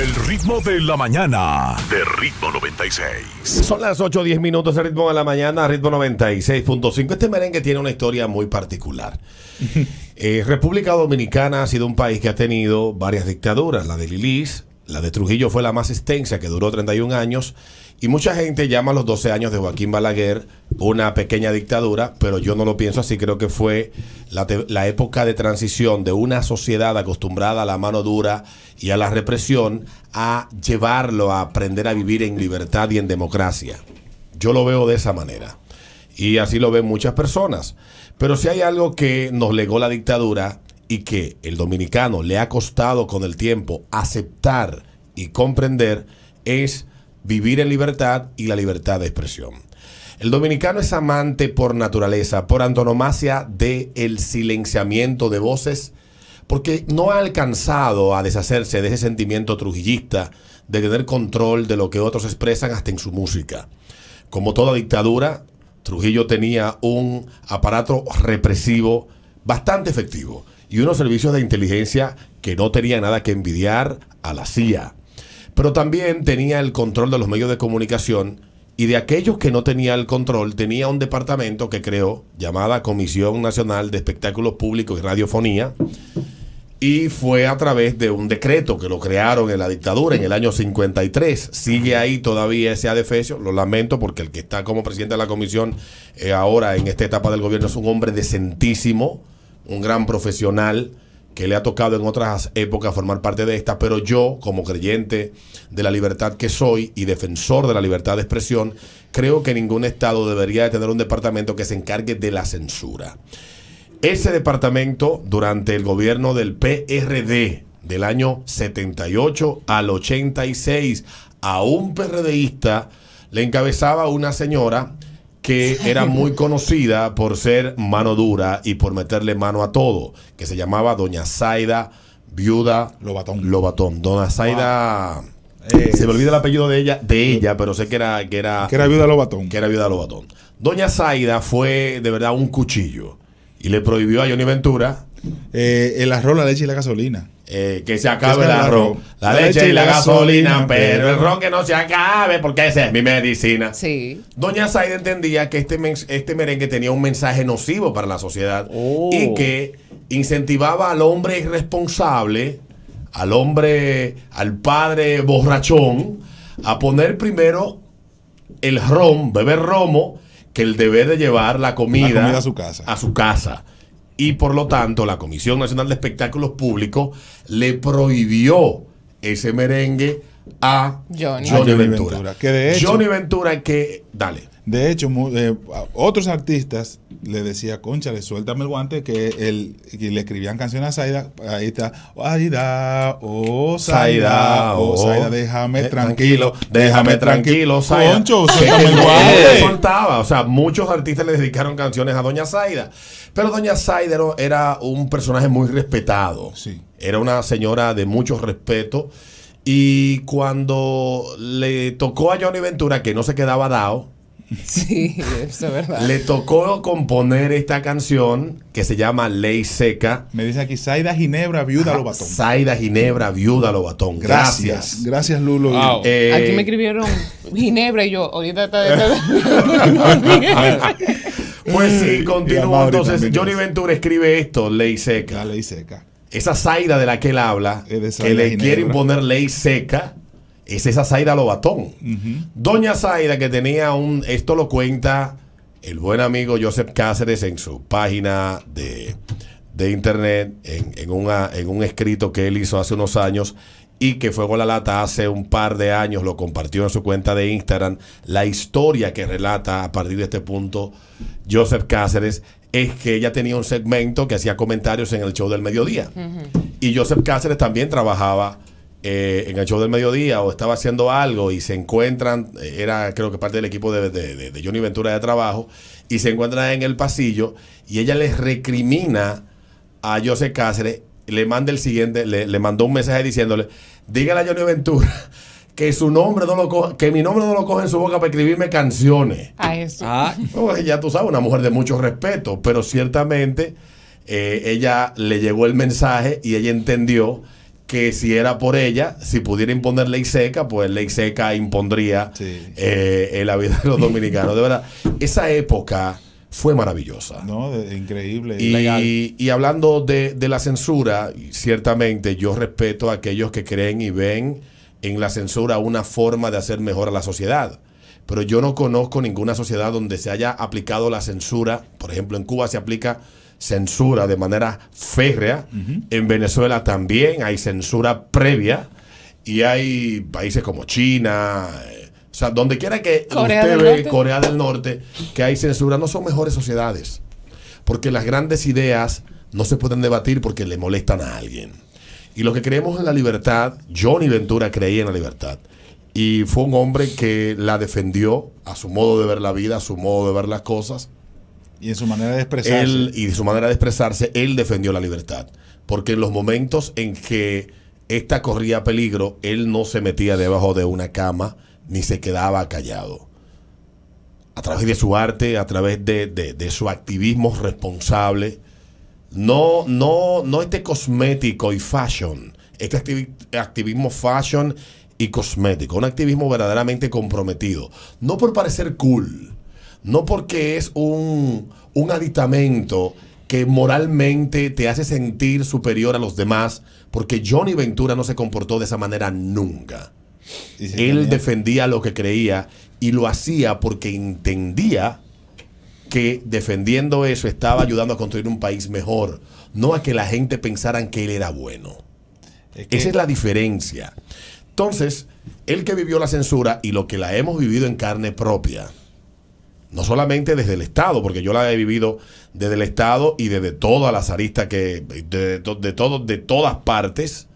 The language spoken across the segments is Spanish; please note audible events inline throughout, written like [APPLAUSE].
El ritmo de la mañana. De ritmo 96. Son las 8 o 10 minutos de ritmo de la mañana, ritmo 96.5. Este merengue tiene una historia muy particular. [LAUGHS] Eh, República Dominicana ha sido un país que ha tenido varias dictaduras. La de Lilís, la de Trujillo fue la más extensa, que duró 31 años, y mucha gente llama a los 12 años de Joaquín Balaguer una pequeña dictadura, pero yo no lo pienso así. Creo que fue la, la, época de transición de una sociedad acostumbrada a la mano dura y a la represión a llevarlo a aprender a vivir en libertad y en democracia. Yo lo veo de esa manera. Y así lo ven muchas personas. Pero si hay algo que nos legó la dictadura y que el dominicano le ha costado con el tiempo aceptar y comprender, es vivir en libertad y la libertad de expresión. El dominicano es amante por naturaleza, por antonomasia del silenciamiento de voces, porque no ha alcanzado a deshacerse de ese sentimiento trujillista de tener control de lo que otros expresan hasta en su música. Como toda dictadura, Trujillo tenía un aparato represivo bastante efectivo y unos servicios de inteligencia que no tenía nada que envidiar a la CIA pero también tenía el control de los medios de comunicación y de aquellos que no tenía el control, tenía un departamento que creó llamada Comisión Nacional de Espectáculos Públicos y Radiofonía y fue a través de un decreto que lo crearon en la dictadura en el año 53. Sigue ahí todavía ese adefesio, lo lamento porque el que está como presidente de la comisión eh, ahora en esta etapa del gobierno es un hombre decentísimo, un gran profesional, que le ha tocado en otras épocas formar parte de esta, pero yo, como creyente de la libertad que soy y defensor de la libertad de expresión, creo que ningún Estado debería de tener un departamento que se encargue de la censura. Ese departamento, durante el gobierno del PRD, del año 78 al 86, a un PRDista le encabezaba una señora que era muy conocida por ser mano dura y por meterle mano a todo, que se llamaba Doña Zaida Viuda Lobatón. Lobatón. Doña Zaida... Ah. Eh, se me olvida el apellido de ella, de ella, pero sé que era... Que era, que era viuda Lobatón. Que era viuda Lobatón. Doña Zaida fue de verdad un cuchillo y le prohibió a Johnny Ventura eh, el arroz, la leche y la gasolina. Eh, que se acabe el arroz, la, leche, y la, gasolina, pero el ron que no se acabe, porque esa es mi medicina. Sí. Doña saide entendía que este, este merengue tenía un mensaje nocivo para la sociedad y oh. que incentivaba al hombre irresponsable, al hombre, al padre borrachón, a poner primero el ron, beber romo, que el deber de llevar la comida, a su casa. A su casa y por lo tanto la Comisión Nacional de Espectáculos Públicos le prohibió ese merengue a Johnny, Ventura. Que de hecho, Johnny Ventura que, dale. De hecho, eh, otros artistas le decía, concha, le suéltame el guante, que, él, le escribían canciones a Zaida. Ahí está, Zayda, oh Zaida, oh, oh, oh déjame eh, tranquilo, déjame tranquilo, Saida. Concho, suéltame el guante. o sea, muchos artistas le dedicaron canciones a Doña Zaida. Pero Doña Zaida era un personaje muy respetado. Sí. Era una señora de mucho respeto y cuando le tocó a Johnny Ventura, que no se quedaba dado, sí, eso es verdad. le tocó componer esta canción que se llama Ley Seca. Me dice aquí, Saida Ginebra, viuda Lobatón. Saida Ginebra, viuda Lobatón. Gracias. Gracias, Lulo. Eh, aquí me escribieron Ginebra y yo, ahorita está... pues sí, continúa Entonces, Johnny Ventura escribe esto, Ley Seca. ley Seca esa Zaira de la que él habla, que le quiere imponer ley seca, es esa Zaira Lobatón. Doña Zaira que tenía un. Esto lo cuenta el buen amigo Joseph Cáceres en su página de, de internet, en, un escrito que él hizo hace unos años y que fue con la Lata hace un par de años lo compartió en su cuenta de Instagram, la historia que relata a partir de este punto Joseph Cáceres, es que ella tenía un segmento que hacía comentarios en el show del mediodía. Y Joseph Cáceres también trabajaba eh, en el show del mediodía o estaba haciendo algo y se encuentran, eh, era creo que parte del equipo de, de, Johnny Ventura de trabajo, y se encuentran en el pasillo y ella les recrimina a Joseph Cáceres, le manda el siguiente, le, le mandó un mensaje diciéndole, dígale a Johnny Ventura que su nombre no lo que mi nombre no lo coja en su boca para escribirme canciones. Ah, eso. Ah, ya tú sabes, una mujer de mucho respeto, pero ciertamente eh, ella le llegó el mensaje y ella entendió que si era por ella, si pudiera imponer ley seca, pues ley seca impondría eh, en la vida de los dominicanos. De verdad, esa época fue maravillosa. No, increíble. Y, hablando de, de la censura, ciertamente yo respeto a aquellos que creen y ven en la censura una forma de hacer mejor a la sociedad. Pero yo no conozco ninguna sociedad donde se haya aplicado la censura. Por ejemplo, en Cuba se aplica censura de manera férrea. En Venezuela también hay censura previa. Y hay países como China, eh, o sea, donde quiera que usted ve Corea del Norte, que hay censura, no son mejores sociedades. Porque las grandes ideas no se pueden debatir porque le molestan a alguien. Y los que creemos en la libertad, Johnny Ventura creía en la libertad. Y fue un hombre que la defendió a su modo de ver la vida, a su modo de ver las cosas. Y en su manera de expresarse. y de su manera de expresarse, él defendió la libertad. Porque en los momentos en que esta corría peligro, él no se metía debajo de una cama ni se quedaba callado. A través de su arte, a través de su activismo responsable, no, no, no este cosmético y fashion, este activismo fashion y cosmético, un activismo verdaderamente comprometido. No por parecer cool, no porque es un, aditamento que moralmente te hace sentir superior a los demás, porque Johnny Ventura no se comportó de esa manera nunca. Él defendía lo que creía y lo hacía porque entendía que defendiendo eso estaba ayudando a construir un país mejor, no a que la gente pensaran que él era bueno. Esa es la diferencia. Entonces, el que vivió la censura y lo que la hemos vivido en carne propia, no solamente desde el Estado, porque yo la he vivido desde el Estado y desde todas las aristas que, de, de todas partes,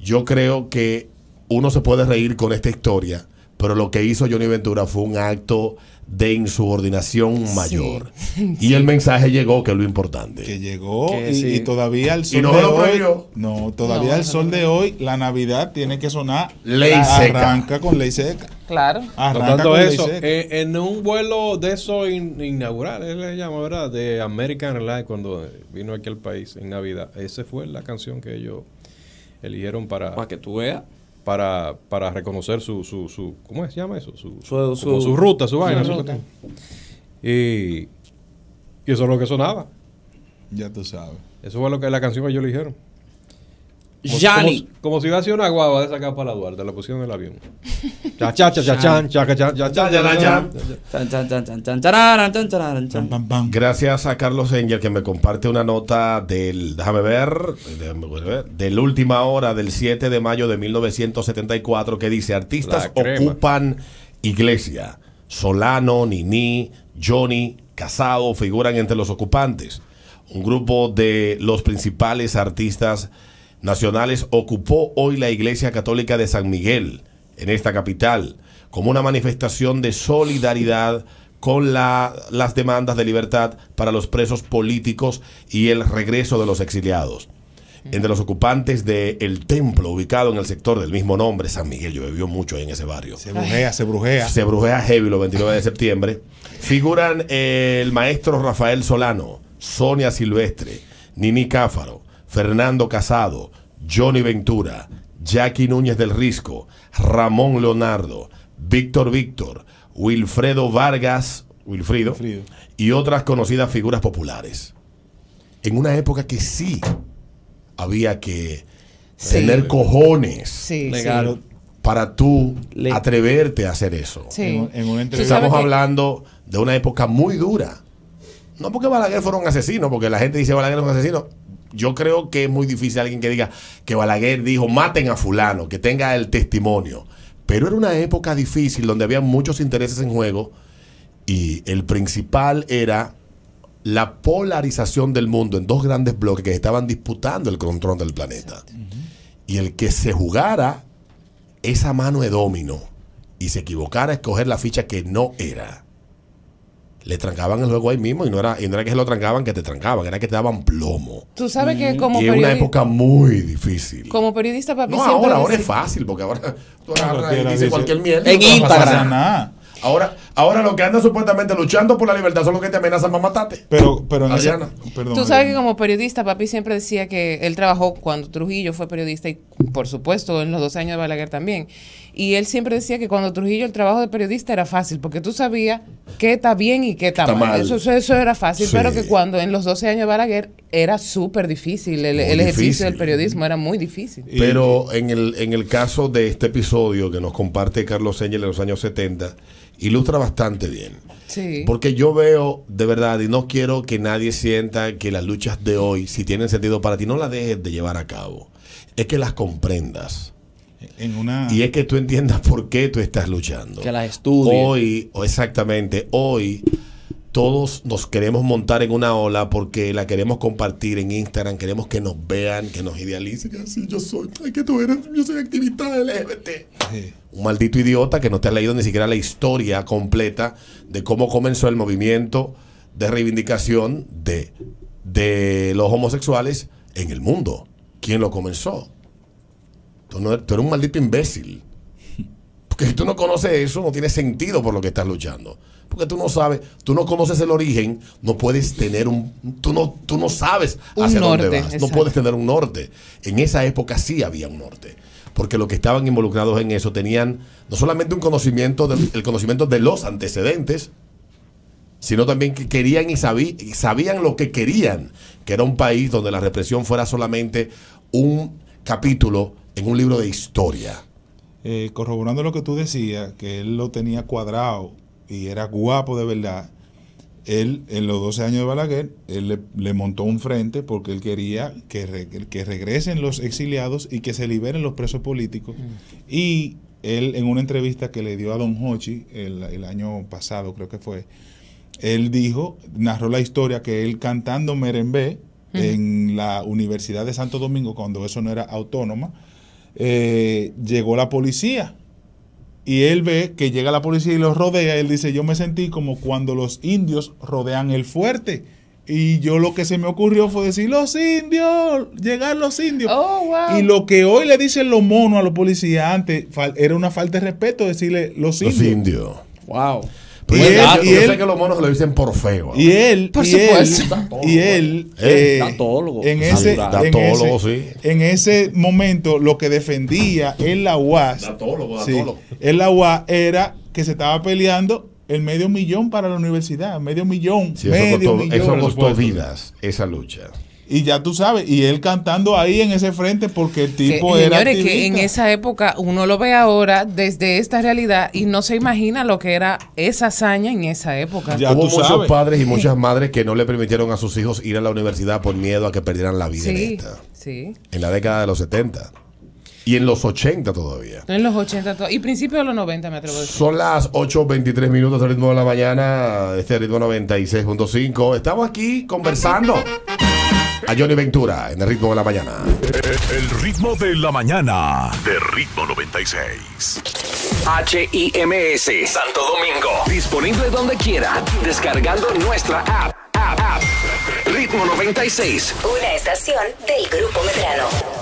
yo creo que uno se puede reír con esta historia pero lo que hizo Johnny Ventura fue un acto de insubordinación mayor. [LAUGHS] Y el mensaje llegó, que es lo importante. Que llegó y, todavía el sol no de hoy. No, todavía el sol de hoy, la Navidad tiene que sonar. Ley seca. Arranca con ley seca. Claro. Arranca eso, eh, en un vuelo de esos inaugurales, le llama, ¿verdad? De American Airlines cuando vino aquí al país en Navidad. Esa fue la canción que ellos eligieron para. Para que tú veas para, para reconocer su, su, su, ¿Cómo se llama eso? Su, su, su, ruta, su vaina. Y, eso es lo que sonaba. Ya tú sabes. Eso fue lo que la canción que ellos le dijeron. Como, si hubiera una guagua de sacar para la Duarte, la pusieron en el avión. Gracias a Carlos Engel que me comparte una nota del, déjame ver, déjame ver, del última hora del 7 de mayo de 1974 que dice, artistas ocupan iglesia. Solano, Nini, Johnny, Casado figuran entre los ocupantes. Un grupo de los principales artistas nacionales ocupó hoy la Iglesia Católica de San Miguel en esta capital como una manifestación de solidaridad con las demandas de libertad para los presos políticos y el regreso de los exiliados. Entre los ocupantes del templo ubicado en el sector del mismo nombre, San Miguel, yo bebió mucho en ese barrio. Se brujea, se brujea. Se brujea heavy lo 29 de septiembre. Figuran el maestro Rafael Solano, Sonia Silvestre, Nini Cáfaro, Fernando Casado, Johnny Ventura, Jackie Núñez del Risco, Ramón Leonardo, Víctor Víctor, Wilfredo Vargas, Wilfrido, y otras conocidas figuras populares. En una época que sí había que tener cojones para tú atreverte a hacer eso. En, Estamos hablando de una época muy dura. No porque Balaguer fuera un asesino, porque la gente dice Balaguer es un asesino yo creo que es muy difícil alguien que diga que Balaguer dijo maten a fulano, que tenga el testimonio. Pero era una época difícil donde había muchos intereses en juego y el principal era la polarización del mundo en dos grandes bloques que estaban disputando el control del planeta. Y el que se jugara esa mano de domino y se equivocara a escoger la ficha que no era, le trancaban el juego ahí mismo y no era y no era que se lo trancaban que te trancaban, era que te daban plomo. Tú sabes que mm. como y una época muy difícil. Como periodista papi No, ahora, ahora es fácil porque ahora tú agarras y cualquier mierda. En No Ahora, ahora los que andan supuestamente luchando por la libertad son los que te amenazan para matarte. Pero, pero perdón, Tú sabes que como periodista, papi siempre decía que él trabajó cuando Trujillo fue periodista y por supuesto, en los 12 años de Balaguer también. Y él siempre decía que cuando Trujillo el trabajo de periodista era fácil, porque tú sabías qué está bien y qué está, mal. Eso, era fácil, pero que cuando en los 12 años de Balaguer era súper difícil, el, ejercicio del periodismo era muy difícil. Pero en el, en el caso de este episodio que nos comparte Carlos Engel en los años 70, ilustra bastante bien. Sí. Porque yo veo, de verdad, y no quiero que nadie sienta que las luchas de hoy, si tienen sentido para ti, no las dejes de llevar a cabo es que las comprendas. En una... Y es que tú entiendas por qué tú estás luchando. Que las estudies. Hoy, exactamente, hoy todos nos queremos montar en una ola porque la queremos compartir en Instagram, queremos que nos vean, que nos idealicen. Así yo soy, ay, que tú eres, yo soy activista LGBT. Un maldito idiota que no te ha leído ni siquiera la historia completa de cómo comenzó el movimiento de reivindicación de, de los homosexuales en el mundo. ¿Quién lo comenzó. Tú, eres un maldito imbécil. Porque si tú no conoces eso, no tiene sentido por lo que estás luchando. Porque tú no sabes, tú no conoces el origen, no puedes tener un. Tú no, tú no sabes hacia norte, No puedes tener un norte. En esa época sí había un norte. Porque los que estaban involucrados en eso tenían no solamente un conocimiento, del, el conocimiento de los antecedentes, sino también que querían y sabían lo que querían, que era un país donde la represión fuera solamente un capítulo en un libro de historia. Eh, corroborando lo que tú decías, que él lo tenía cuadrado y era guapo de verdad, él en los 12 años de Balaguer, él le, montó un frente porque él quería que, que, regresen los exiliados y que se liberen los presos políticos. Mm. Y él en una entrevista que le dio a Don Hochi el, año pasado, creo que fue, él dijo, narró la historia que él cantando merengue, en la Universidad de Santo Domingo, cuando eso no era autónoma, eh, llegó la policía. Y él ve que llega la policía y los rodea. Él dice, yo me sentí como cuando los indios rodean el fuerte. Y yo lo que se me ocurrió fue decir, los indios, llegar los indios. Oh, y lo que hoy le dicen los monos a los policías antes era una falta de respeto decirle los indios. Los indios. Wow yo sé que los monos lo dicen por feo. Y él, por y supuesto. Él, y él, datólogo, eh, en ese, datólogo, en ese, sí. en ese momento lo que defendía en la UAS, datólogo, datólogo. en la UAS era que se estaba peleando el medio millón para la universidad, medio millón, sí, millón. Eso costó vidas esa lucha. Y ya tú sabes, y él cantando ahí en ese frente porque el tipo Era era. Señores, que en esa época uno lo ve ahora desde esta realidad y no se imagina lo que era esa hazaña en esa época. Ya Hubo muchos padres y [LAUGHS] muchas madres que no le permitieron a sus hijos ir a la universidad por miedo a que perdieran la vida sí, en esta. Sí. En la década de los 70. Y en los 80 todavía. En los 80 todavía. Y principios de los 90, me atrevo a decir. Son las 8.23 minutos del ritmo de la mañana, este ritmo 96.5. Estamos aquí conversando a Johnny Ventura en el ritmo de la mañana. El ritmo de la mañana de ritmo 96. h HIMS Santo Domingo. Disponible donde quiera. Descargando nuestra app. Ritmo 96. Una estación del Grupo Medrano.